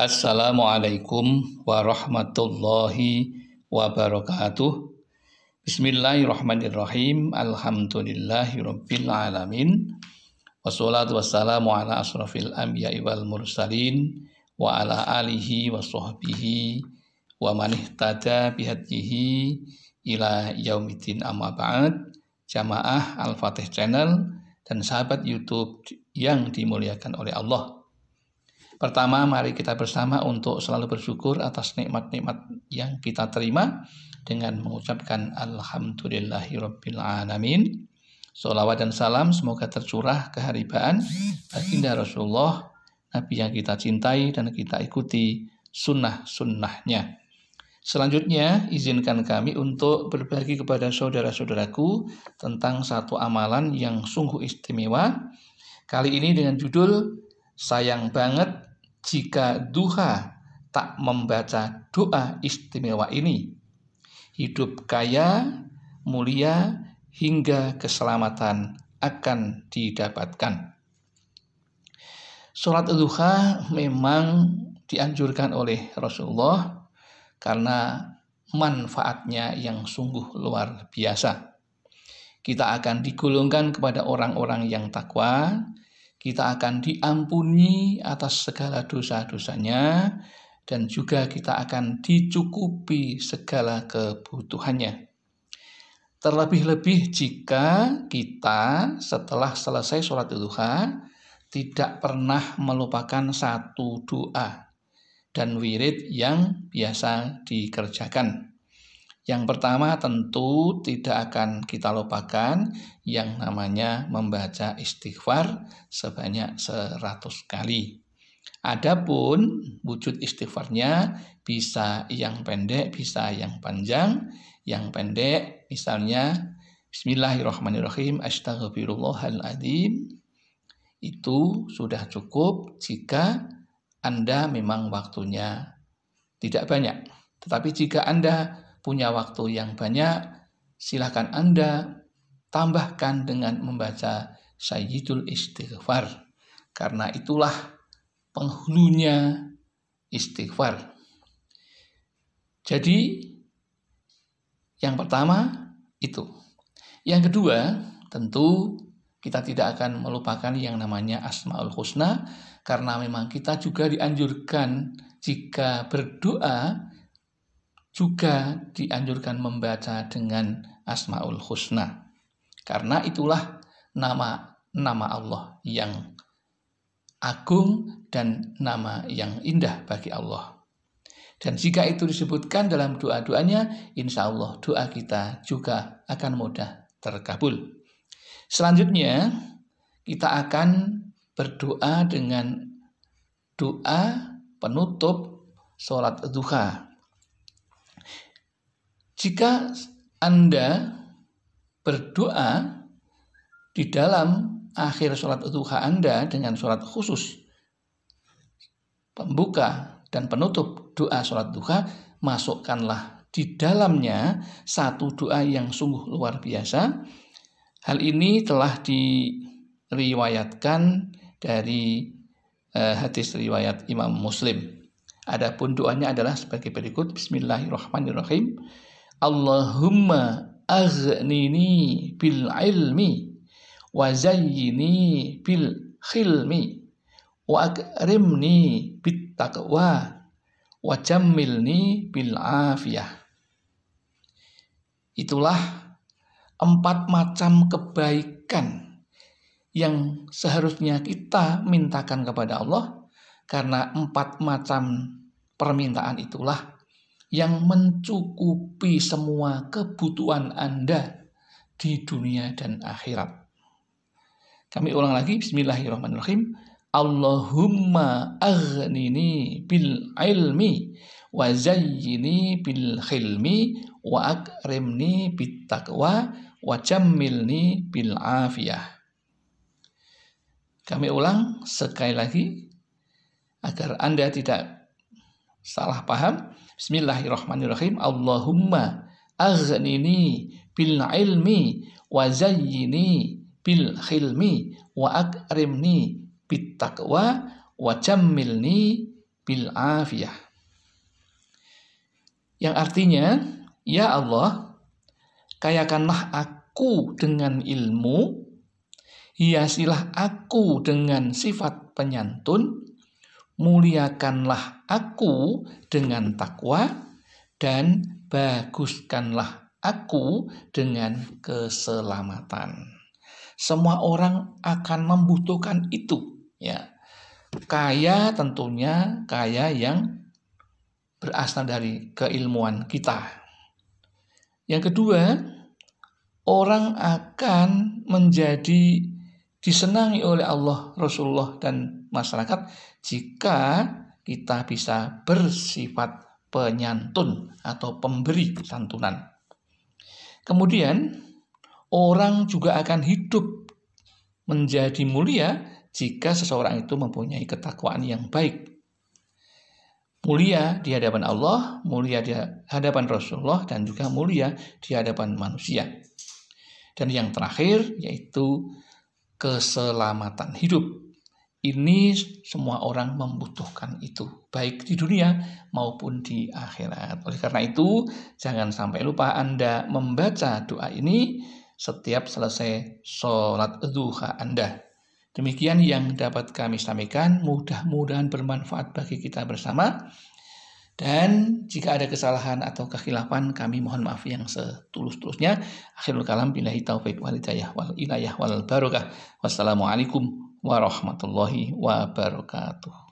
Assalamualaikum warahmatullahi wabarakatuh. Bismillahirrahmanirrahim. Alhamdulillahirabbil alamin. Wassalatu wassalamu ala asrafil anbiya wal mursalin wa ala alihi wa sahbihi wa man ihtada bihadyihi ila yaumiddin amma ba'd. Jamaah Al-Fatih Channel dan sahabat YouTube yang dimuliakan oleh Allah Pertama, mari kita bersama untuk selalu bersyukur atas nikmat-nikmat yang kita terima dengan mengucapkan Alhamdulillahirrabbilalamin. Salawat dan salam semoga tercurah keharibaan baginda Rasulullah, Nabi yang kita cintai dan kita ikuti sunnah-sunnahnya. Selanjutnya, izinkan kami untuk berbagi kepada saudara-saudaraku tentang satu amalan yang sungguh istimewa. Kali ini dengan judul Sayang Banget jika duha tak membaca doa istimewa ini. Hidup kaya, mulia, hingga keselamatan akan didapatkan. Sholat duha memang dianjurkan oleh Rasulullah karena manfaatnya yang sungguh luar biasa. Kita akan digulungkan kepada orang-orang yang takwa kita akan diampuni atas segala dosa-dosanya dan juga kita akan dicukupi segala kebutuhannya. Terlebih-lebih jika kita setelah selesai sholat duha tidak pernah melupakan satu doa dan wirid yang biasa dikerjakan. Yang pertama tentu tidak akan kita lupakan yang namanya membaca istighfar sebanyak 100 kali. Adapun wujud istighfarnya bisa yang pendek, bisa yang panjang. Yang pendek misalnya Bismillahirrahmanirrahim Astaghfirullahaladzim Itu sudah cukup jika Anda memang waktunya tidak banyak. Tetapi jika Anda punya waktu yang banyak, silahkan Anda tambahkan dengan membaca Sayyidul Istighfar. Karena itulah penghulunya istighfar. Jadi, yang pertama itu. Yang kedua, tentu kita tidak akan melupakan yang namanya Asmaul Husna karena memang kita juga dianjurkan jika berdoa juga dianjurkan membaca dengan Asmaul Husna. Karena itulah nama nama Allah yang agung dan nama yang indah bagi Allah. Dan jika itu disebutkan dalam doa-doanya, insya Allah doa kita juga akan mudah terkabul. Selanjutnya, kita akan berdoa dengan doa penutup sholat duha jika Anda berdoa di dalam akhir sholat duha Anda dengan sholat khusus, pembuka dan penutup doa sholat duha, masukkanlah di dalamnya satu doa yang sungguh luar biasa. Hal ini telah diriwayatkan dari eh, hadis riwayat Imam Muslim. Adapun doanya adalah sebagai berikut Bismillahirrahmanirrahim. Allahumma aghnini bil ilmi wa zayyini bil khilmi wa akrimni bit taqwa wa jammilni bil afiyah itulah empat macam kebaikan yang seharusnya kita mintakan kepada Allah karena empat macam permintaan itulah yang mencukupi semua kebutuhan Anda di dunia dan akhirat. Kami ulang lagi, bismillahirrahmanirrahim. Allahumma aghnini bil ilmi wa zayyini bil khilmi wa akrimni bit taqwa wa jammilni bil afiyah. Kami ulang sekali lagi agar Anda tidak salah paham. Bismillahirrahmanirrahim. Allahumma aghnini bil ilmi wa zayyini bil khilmi wa akrimni bit taqwa wa jammilni bil afiyah. Yang artinya, ya Allah, kayakanlah aku dengan ilmu, hiasilah aku dengan sifat penyantun, muliakanlah aku dengan takwa dan baguskanlah aku dengan keselamatan. Semua orang akan membutuhkan itu, ya. Kaya tentunya kaya yang berasal dari keilmuan kita. Yang kedua, orang akan menjadi disenangi oleh Allah, Rasulullah, dan masyarakat jika kita bisa bersifat penyantun atau pemberi santunan. Kemudian, orang juga akan hidup menjadi mulia jika seseorang itu mempunyai ketakwaan yang baik. Mulia di hadapan Allah, mulia di hadapan Rasulullah, dan juga mulia di hadapan manusia. Dan yang terakhir yaitu keselamatan hidup. Ini semua orang membutuhkan itu, baik di dunia maupun di akhirat. Oleh karena itu, jangan sampai lupa Anda membaca doa ini setiap selesai sholat duha Anda. Demikian yang dapat kami sampaikan, mudah-mudahan bermanfaat bagi kita bersama. Dan jika ada kesalahan atau kekhilafan, kami mohon maaf yang setulus-tulusnya. Akhirul kalam billahi taufiq wal hidayah wal ilayah wal barokah. Wassalamualaikum warahmatullahi wabarakatuh.